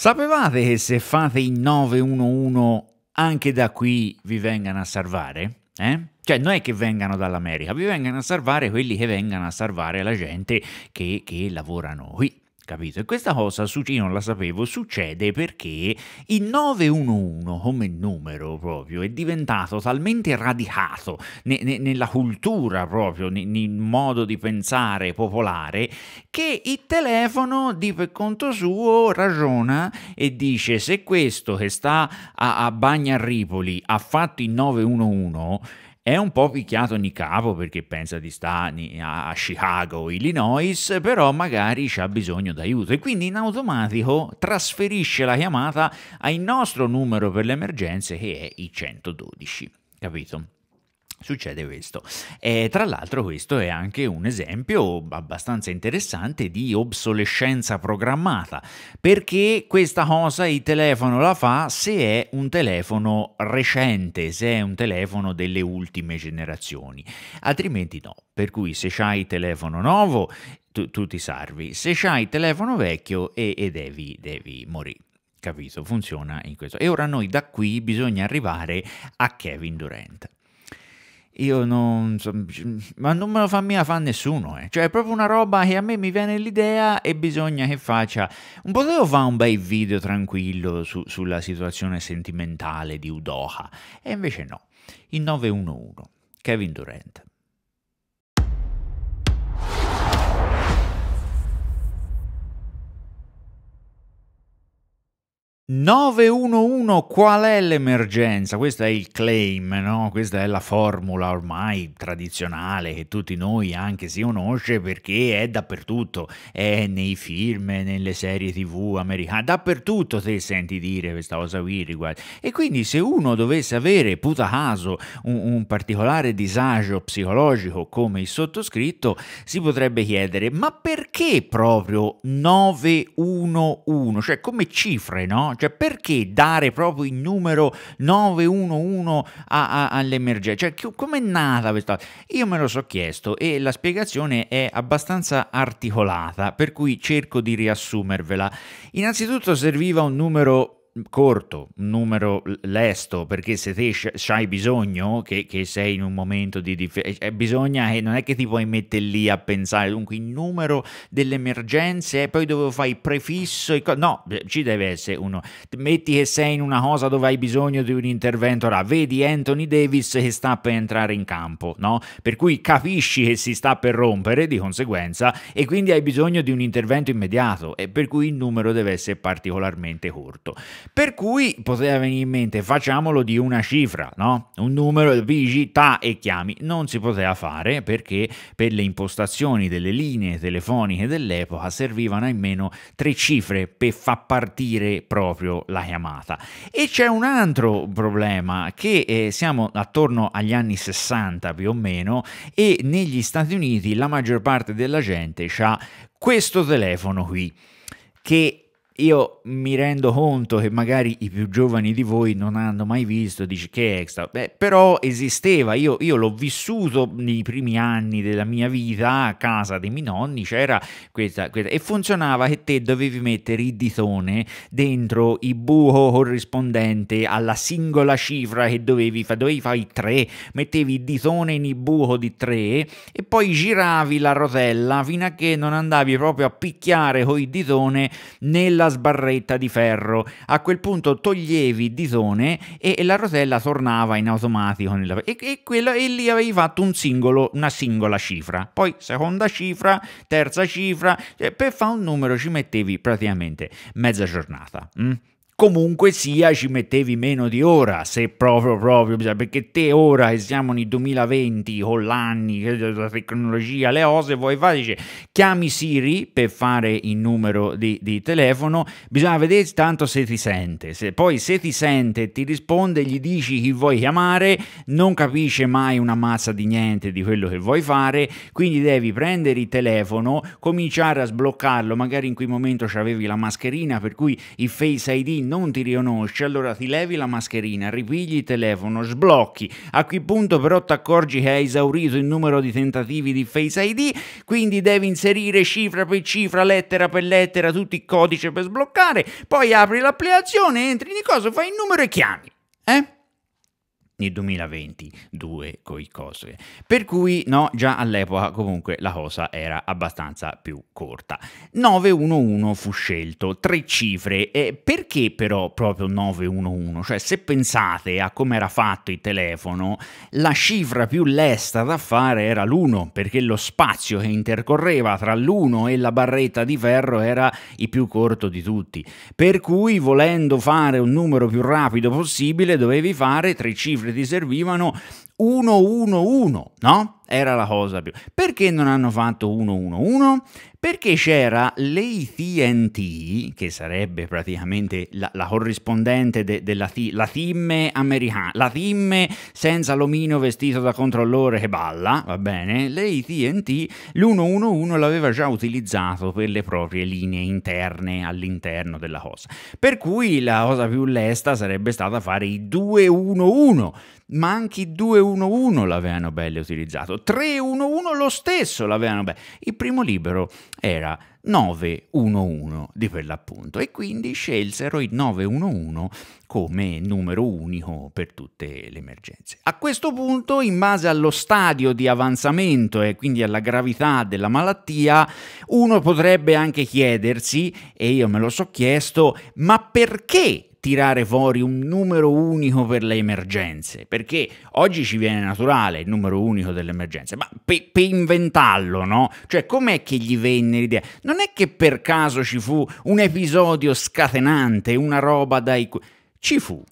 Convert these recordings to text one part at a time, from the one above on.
Sapevate che se fate il 911 anche da qui vi vengano a salvare? Eh? Cioè non è che vengano dall'America, vi vengano a salvare quelli che vengano a salvare la gente che, che lavorano qui capito? E questa cosa io non la sapevo, succede perché il 911 come numero proprio è diventato talmente radicato ne, ne, nella cultura proprio, nel modo di pensare popolare, che il telefono di per conto suo ragiona e dice se questo che sta a, a Bagnarripoli ha fatto il 911 è un po' picchiato ogni capo perché pensa di stare a Chicago, Illinois, però magari ha bisogno d'aiuto e quindi in automatico trasferisce la chiamata al nostro numero per le emergenze che è i 112. Capito? Succede questo. E, tra l'altro questo è anche un esempio abbastanza interessante di obsolescenza programmata, perché questa cosa il telefono la fa se è un telefono recente, se è un telefono delle ultime generazioni, altrimenti no. Per cui se hai telefono nuovo tu, tu ti salvi, se hai telefono vecchio e, e devi, devi morire. Capito? Funziona in questo. E ora noi da qui bisogna arrivare a Kevin Durant io non so, ma non me lo fa mia fa nessuno, eh. cioè è proprio una roba che a me mi viene l'idea e bisogna che faccia, un po' devo fare un bel video tranquillo su, sulla situazione sentimentale di Udoha, e invece no, il 911, Kevin Durant. 911 qual è l'emergenza? Questo è il claim, no? questa è la formula ormai tradizionale che tutti noi anche si conosce perché è dappertutto, è nei film, nelle serie tv americane, dappertutto te senti dire questa cosa qui riguardo. E quindi se uno dovesse avere, puta caso, un, un particolare disagio psicologico come il sottoscritto, si potrebbe chiedere ma perché proprio 911? Cioè come cifre, no? Cioè perché dare proprio il numero 911 all'emergenza? Cioè è nata questa? cosa? Io me lo so chiesto e la spiegazione è abbastanza articolata, per cui cerco di riassumervela. Innanzitutto serviva un numero corto, un numero lesto, perché se te hai bisogno, che, che, sei in un momento di difficoltà, eh, eh, bisogna che eh, non è che ti puoi mettere lì a pensare, dunque il numero delle emergenze e poi dove fai prefisso, e no, ci deve essere uno, metti che sei in una cosa dove hai bisogno di un intervento, ora vedi Anthony Davis che sta per entrare in campo, no? Per cui capisci che si sta per rompere di conseguenza e quindi hai bisogno di un intervento immediato e per cui il numero deve essere particolarmente corto. Per cui poteva venire in mente facciamolo di una cifra, no? un numero, vigi, ta e chiami. Non si poteva fare perché per le impostazioni delle linee telefoniche dell'epoca servivano almeno tre cifre per far partire proprio la chiamata. E c'è un altro problema che eh, siamo attorno agli anni 60 più o meno e negli Stati Uniti la maggior parte della gente ha questo telefono qui che io mi rendo conto che magari i più giovani di voi non hanno mai visto, dici che extra, Beh, però esisteva, io, io l'ho vissuto nei primi anni della mia vita a casa dei miei nonni, c'era questa, questa, e funzionava che te dovevi mettere il ditone dentro il buco corrispondente alla singola cifra che dovevi fare, dovevi fare 3, mettevi il ditone in il buco di tre e poi giravi la rotella fino a che non andavi proprio a picchiare con il ditone nella sbarretta di ferro. A quel punto toglievi il disone e la rosella tornava in automatico. Nella... E, e, quello, e lì avevi fatto un singolo, una singola cifra. Poi seconda cifra, terza cifra. Cioè, per fare un numero ci mettevi praticamente mezza giornata. Mm? comunque sia ci mettevi meno di ora, se proprio proprio, perché te ora che siamo nel 2020 con l'anni, la tecnologia, le cose, vuoi fare, dice, chiami Siri per fare il numero di, di, telefono, bisogna vedere tanto se ti sente, se, poi se ti sente ti risponde, gli dici chi vuoi chiamare, non capisce mai una massa di niente di quello che vuoi fare, quindi devi prendere il telefono, cominciare a sbloccarlo, magari in quel momento avevi la mascherina per cui il Face ID non ti riconosce, allora ti levi la mascherina, ripigli il telefono, sblocchi. A quel punto però ti accorgi che hai esaurito il numero di tentativi di Face ID, quindi devi inserire cifra per cifra, lettera per lettera, tutti i codici per sbloccare, poi apri l'applicazione, entri in cosa, fai il numero e chiami. Eh? nel 2022 con i cose. Per cui no, già all'epoca comunque la cosa era abbastanza più corta. 911 fu scelto, tre cifre, eh, perché però proprio 911? Cioè se pensate a come era fatto il telefono, la cifra più lesta da fare era l'1, perché lo spazio che intercorreva tra l'1 e la barretta di ferro era il più corto di tutti. Per cui volendo fare un numero più rapido possibile dovevi fare tre cifre sempre ti servivano 1-1-1, no? era la cosa più... Perché non hanno fatto 1-1-1? Perché c'era l'AT&T, che sarebbe praticamente la, la corrispondente della thi, team americana, la team senza l'omino vestito da controllore che balla, va bene? L'AT&T l'1-1-1 l'aveva già utilizzato per le proprie linee interne all'interno della cosa. Per cui la cosa più lesta sarebbe stata fare i 2-1-1, ma anche i 2-1-1 l'avevano belle utilizzato libero 3-1-1 lo stesso l'avevano. Beh, il primo libero era 9-1-1 di per l'appunto e quindi scelsero il 9-1-1 come numero unico per tutte le emergenze. A questo punto, in base allo stadio di avanzamento e quindi alla gravità della malattia, uno potrebbe anche chiedersi, e io me lo so chiesto, ma perché tirare fuori un numero unico per le emergenze, perché oggi ci viene naturale il numero unico delle emergenze, ma per pe inventarlo, no? Cioè, com'è che gli venne l'idea? Non è che per caso ci fu un episodio scatenante, una roba dai... Ci fu.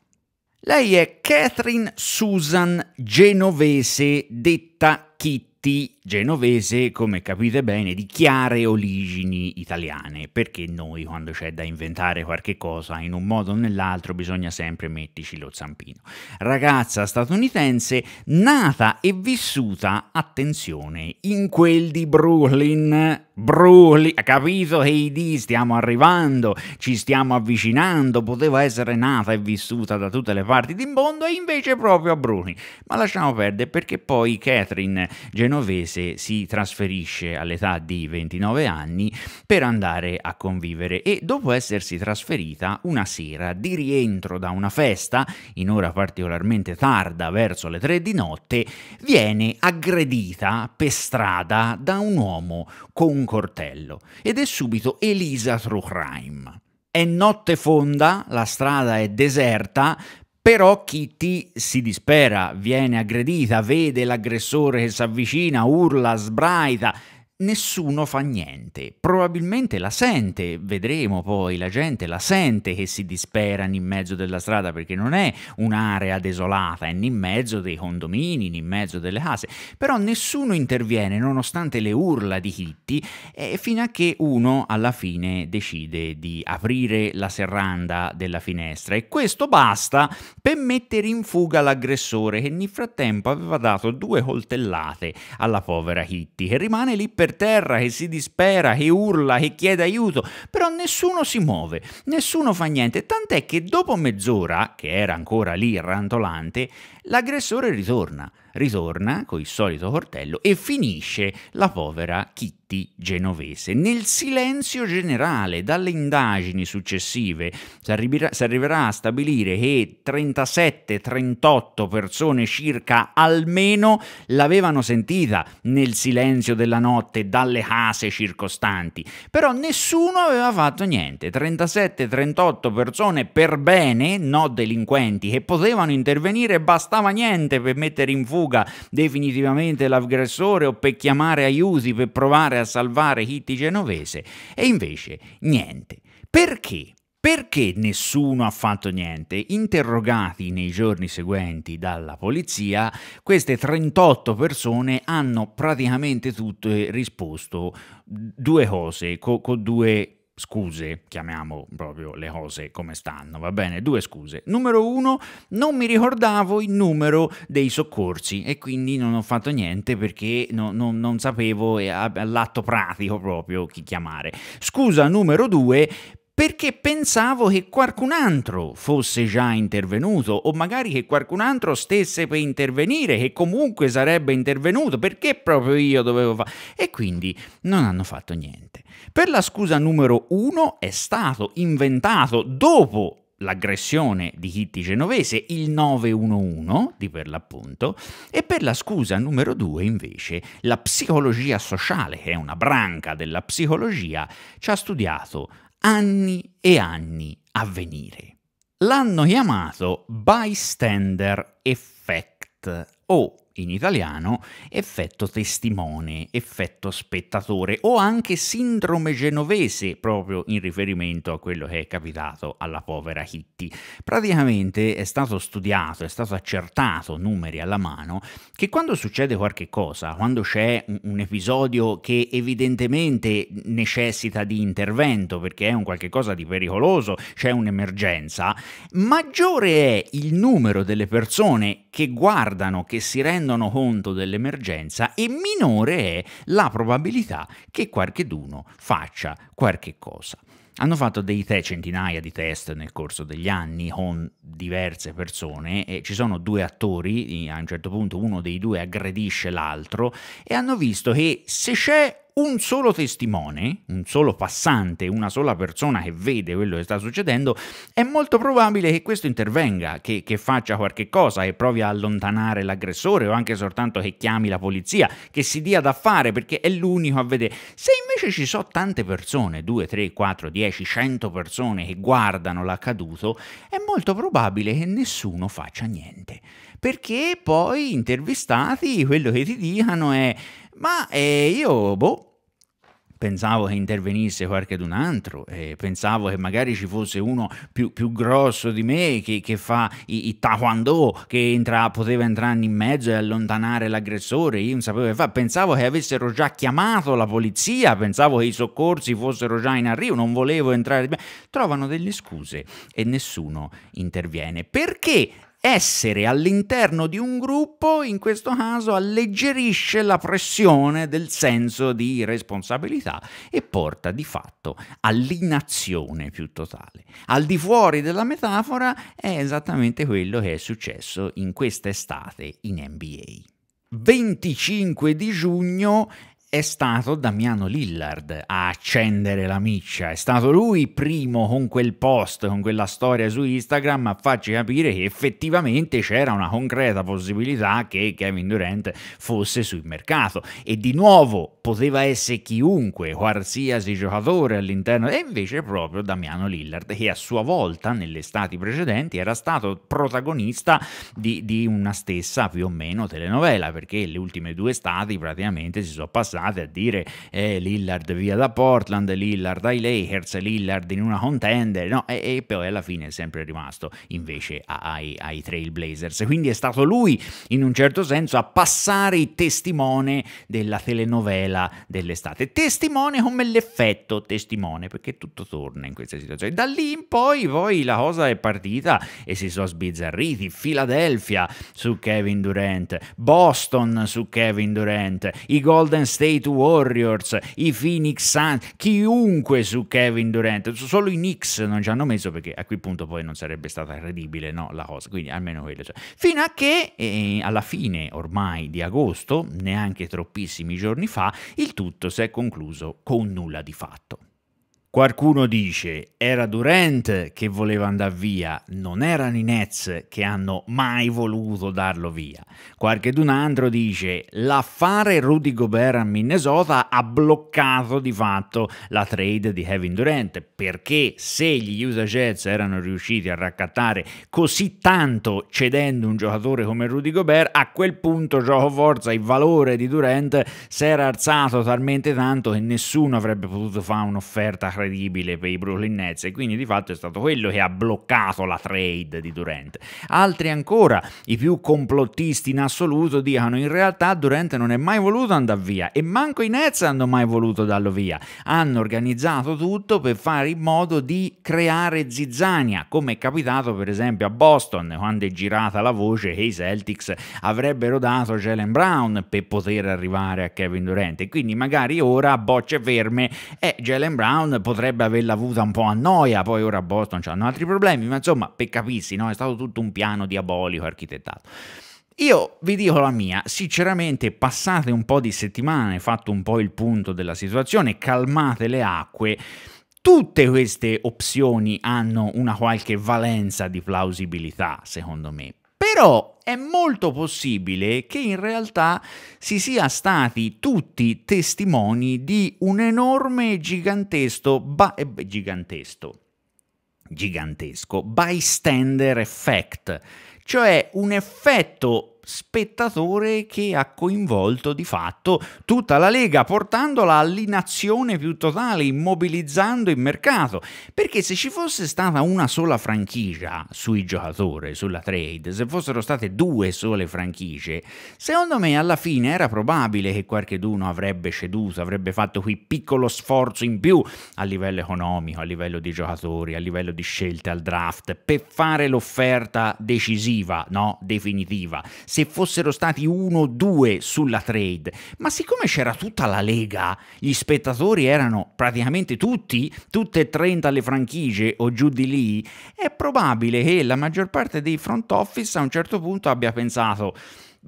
Lei è Catherine Susan Genovese, detta Kitty genovese, come capite bene, di chiare origini italiane, perché noi quando c'è da inventare qualche cosa in un modo o nell'altro bisogna sempre metterci lo zampino. Ragazza statunitense nata e vissuta, attenzione, in quel di Brooklyn. Brooklyn, capito che hey, di stiamo arrivando, ci stiamo avvicinando, poteva essere nata e vissuta da tutte le parti del mondo e invece proprio a Brooklyn. Ma lasciamo perdere perché poi Catherine Genovese Alice si trasferisce all'età di 29 anni per andare a convivere e dopo essersi trasferita una sera di rientro da una festa, in ora particolarmente tarda verso le 3 di notte, viene aggredita per strada da un uomo con un cortello ed è subito Elisa True Crime. È notte fonda, la strada è deserta, però Kitty si dispera, viene aggredita, vede l'aggressore che si avvicina, urla, sbraita, nessuno fa niente. Probabilmente la sente, vedremo poi, la gente la sente che si disperano in mezzo della strada perché non è un'area desolata, è in mezzo dei condomini, in mezzo delle case, però nessuno interviene nonostante le urla di Kitty eh, fino a che uno alla fine decide di aprire la serranda della finestra e questo basta per mettere in fuga l'aggressore che nel frattempo aveva dato due coltellate alla povera Kitty che rimane lì per per terra, che si dispera, che urla, che chiede aiuto, però nessuno si muove, nessuno fa niente, tant'è che dopo mezz'ora, che era ancora lì rantolante, l'aggressore ritorna ritorna con il solito cortello e finisce la povera Kitty genovese. Nel silenzio generale, dalle indagini successive, si, arriverà, si arriverà a stabilire che 37-38 persone circa almeno l'avevano sentita nel silenzio della notte dalle case circostanti, però nessuno aveva fatto niente. 37-38 persone per bene, no delinquenti, che potevano intervenire, bastava niente per mettere in fuga Coniuga definitivamente l'aggressore o per chiamare aiuti per provare a salvare Hitti Genovese e invece niente. Perché? Perché nessuno ha fatto niente? Interrogati nei giorni seguenti dalla polizia, queste 38 persone hanno praticamente tutte risposto due cose, con co due scuse, chiamiamo proprio le cose come stanno, va bene? Due scuse. Numero uno, non mi ricordavo il numero dei soccorsi e quindi non ho fatto niente perché no, no, non sapevo eh, all'atto pratico proprio chi chiamare. Scusa numero due, perché pensavo che qualcun altro fosse già intervenuto o magari che qualcun altro stesse per intervenire, che comunque sarebbe intervenuto, perché proprio io dovevo fare... E quindi non hanno fatto niente. Per la scusa numero uno è stato inventato dopo l'aggressione di Kitty Genovese, il 911 di per l'appunto, e per la scusa numero due invece la psicologia sociale, che è una branca della psicologia, ci ha studiato anni e anni a venire. L'hanno chiamato bystander effect o in italiano effetto testimone, effetto spettatore o anche sindrome genovese proprio in riferimento a quello che è capitato alla povera Kitty. Praticamente è stato studiato, è stato accertato numeri alla mano che quando succede qualche cosa, quando c'è un episodio che evidentemente necessita di intervento perché è un qualche cosa di pericoloso, c'è un'emergenza, maggiore è il numero delle persone che guardano, che si rendono conto dell'emergenza e minore è la probabilità che qualcheduno faccia qualche cosa. Hanno fatto dei te, centinaia di test nel corso degli anni con diverse persone e ci sono due attori, a un certo punto uno dei due aggredisce l'altro e hanno visto che se c'è un solo testimone, un solo passante, una sola persona che vede quello che sta succedendo, è molto probabile che questo intervenga, che, che faccia qualche cosa, che provi a allontanare l'aggressore o anche soltanto che chiami la polizia, che si dia da fare perché è l'unico a vedere. Se invece ci sono tante persone, 2, 3, 4, 10, 100 persone che guardano l'accaduto, è molto probabile che nessuno faccia niente. Perché poi intervistati quello che ti dicano è ma eh, io boh, pensavo che intervenisse qualcun altro, eh, pensavo che magari ci fosse uno più, più grosso di me che, che fa i, i taekwondo, che entra, poteva entrare in mezzo e allontanare l'aggressore, io non sapevo che fare, pensavo che avessero già chiamato la polizia, pensavo che i soccorsi fossero già in arrivo, non volevo entrare, trovano delle scuse e nessuno interviene. Perché essere all'interno di un gruppo in questo caso alleggerisce la pressione del senso di responsabilità e porta di fatto all'inazione più totale. Al di fuori della metafora è esattamente quello che è successo in quest'estate in NBA. 25 di giugno è stato Damiano Lillard a accendere la miccia, è stato lui primo con quel post, con quella storia su Instagram a farci capire che effettivamente c'era una concreta possibilità che Kevin Durant fosse sul mercato e di nuovo poteva essere chiunque, qualsiasi giocatore all'interno e invece proprio Damiano Lillard che a sua volta nelle stati precedenti era stato protagonista di, di una stessa più o meno telenovela perché le ultime due stati praticamente si sono passate stronzate a dire eh, Lillard via da Portland, Lillard ai Lakers, Lillard in una contender, no, e, e poi alla fine è sempre rimasto invece ai, ai Trailblazers. Quindi è stato lui in un certo senso a passare il testimone della telenovela dell'estate. Testimone come l'effetto testimone, perché tutto torna in questa situazione. Da lì in poi, poi la cosa è partita e si sono sbizzarriti. Philadelphia su Kevin Durant, Boston su Kevin Durant, i Golden State State Warriors, i Phoenix Suns, chiunque su Kevin Durant, solo i Knicks non ci hanno messo perché a quel punto poi non sarebbe stata credibile no, la cosa, quindi almeno quello. Cioè. Fino a che eh, alla fine ormai di agosto, neanche troppissimi giorni fa, il tutto si è concluso con nulla di fatto. Qualcuno dice era Durant che voleva andare via, non erano i Nets che hanno mai voluto darlo via. Qualche Qualchedun altro dice l'affare Rudy Gobert a Minnesota ha bloccato di fatto la trade di Kevin Durant perché se gli Utah Jets erano riusciti a raccattare così tanto cedendo un giocatore come Rudy Gobert, a quel punto gioco forza il valore di Durant si era alzato talmente tanto che nessuno avrebbe potuto fare un'offerta credibile incredibile per i Brooklyn Nets e quindi di fatto è stato quello che ha bloccato la trade di Durant. Altri ancora, i più complottisti in assoluto, dicono in realtà Durant non è mai voluto andare via e manco i Nets hanno mai voluto darlo via. Hanno organizzato tutto per fare in modo di creare zizzania, come è capitato per esempio a Boston quando è girata la voce che i Celtics avrebbero dato Jalen Brown per poter arrivare a Kevin Durant e quindi magari ora a bocce ferme eh, Jalen Brown potrebbe potrebbe averla avuta un po' a noia, poi ora a Boston hanno altri problemi, ma insomma, per capirsi, no? è stato tutto un piano diabolico architettato. Io vi dico la mia, sinceramente passate un po' di settimane, fatto un po' il punto della situazione, calmate le acque, tutte queste opzioni hanno una qualche valenza di plausibilità, secondo me. Però è molto possibile che in realtà si sia stati tutti testimoni di un enorme gigantesco, ba- eh, gigantesco, gigantesco bystander effect, cioè un effetto spettatore che ha coinvolto di fatto tutta la Lega, portandola all'inazione più totale, immobilizzando il mercato. Perché se ci fosse stata una sola franchigia sui giocatori, sulla trade, se fossero state due sole franchigie, secondo me alla fine era probabile che qualcheduno avrebbe ceduto, avrebbe fatto qui piccolo sforzo in più a livello economico, a livello di giocatori, a livello di scelte al draft, per fare l'offerta decisiva, no? definitiva se fossero stati uno o due sulla trade, ma siccome c'era tutta la Lega, gli spettatori erano praticamente tutti, tutte e 30 le franchigie o giù di lì, è probabile che la maggior parte dei front office a un certo punto abbia pensato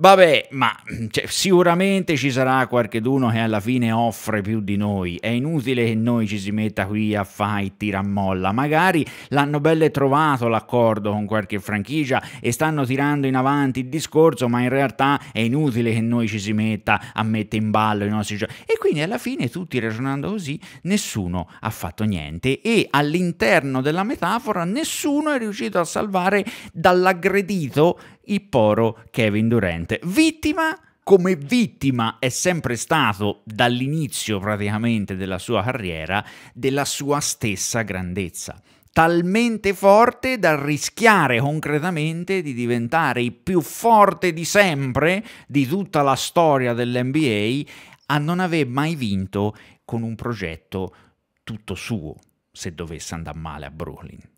Vabbè, ma cioè, sicuramente ci sarà qualcheduno che alla fine offre più di noi. È inutile che noi ci si metta qui a fare tiramolla. Magari l'hanno belle trovato l'accordo con qualche franchigia e stanno tirando in avanti il discorso, ma in realtà è inutile che noi ci si metta a mettere in ballo i nostri giochi. E quindi alla fine tutti ragionando così, nessuno ha fatto niente e all'interno della metafora nessuno è riuscito a salvare dall'aggredito il poro Kevin Durant, vittima come vittima è sempre stato dall'inizio praticamente della sua carriera della sua stessa grandezza talmente forte da rischiare concretamente di diventare il più forte di sempre di tutta la storia dell'NBA a non aver mai vinto con un progetto tutto suo se dovesse andare male a Brooklyn.